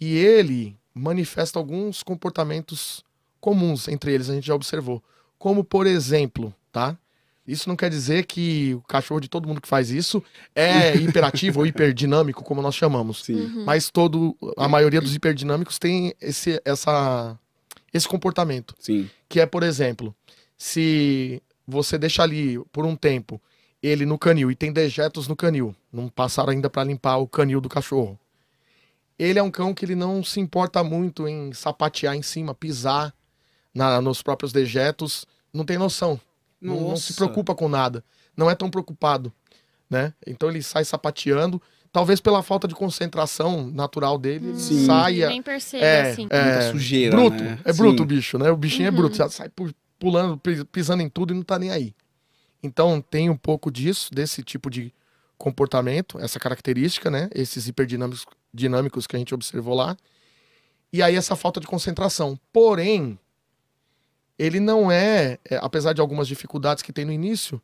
e ele manifesta alguns comportamentos comuns entre eles, a gente já observou. Como, por exemplo, tá? Isso não quer dizer que o cachorro de todo mundo que faz isso é hiperativo ou hiperdinâmico, como nós chamamos. Sim. Uhum. Mas todo, a maioria dos hiperdinâmicos tem esse, essa, esse comportamento. Sim. Que é, por exemplo, se você deixa ali por um tempo ele no canil e tem dejetos no canil, não passaram ainda para limpar o canil do cachorro ele é um cão que ele não se importa muito em sapatear em cima, pisar na, nos próprios dejetos, não tem noção. Não, não, se preocupa com nada. Não é tão preocupado, né? Então ele sai sapateando. Talvez pela falta de concentração natural dele, hum, ele saia. Nem percebe, é, assim. É, Muita sujeira. Bruto. Né? É bruto Sim. o bicho, né? O bichinho uhum. é bruto. Uhum. Já sai pulando, pisando em tudo e não tá nem aí. Então tem um pouco disso, desse tipo de comportamento, essa característica, né? Esses hiperdinâmicos dinâmicos que a gente observou lá. E aí essa falta de concentração. Porém, ele não é, é, apesar de algumas dificuldades que tem no início,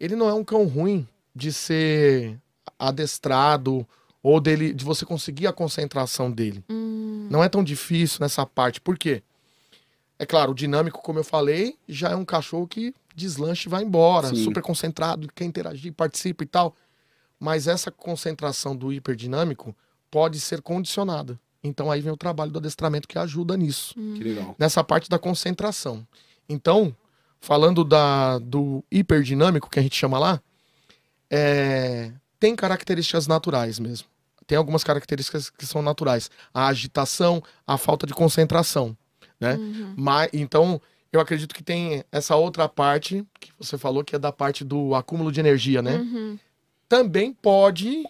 ele não é um cão ruim de ser adestrado ou dele de você conseguir a concentração dele. Hum. Não é tão difícil nessa parte. Por quê? É claro, o dinâmico, como eu falei, já é um cachorro que deslancha e vai embora, Sim. super concentrado, quer interagir, participa e tal. Mas essa concentração do hiperdinâmico, pode ser condicionada. Então aí vem o trabalho do adestramento que ajuda nisso. Hum. Que legal. Nessa parte da concentração. Então, falando da, do hiperdinâmico, que a gente chama lá, é, tem características naturais mesmo. Tem algumas características que são naturais. A agitação, a falta de concentração. Né? Uhum. Mas, então, eu acredito que tem essa outra parte que você falou, que é da parte do acúmulo de energia, né? Uhum. Também pode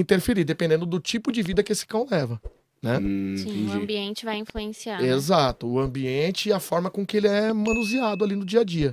interferir, dependendo do tipo de vida que esse cão leva. Né? Hum, Sim, entendi. o ambiente vai influenciar. Né? Exato, o ambiente e a forma com que ele é manuseado ali no dia a dia.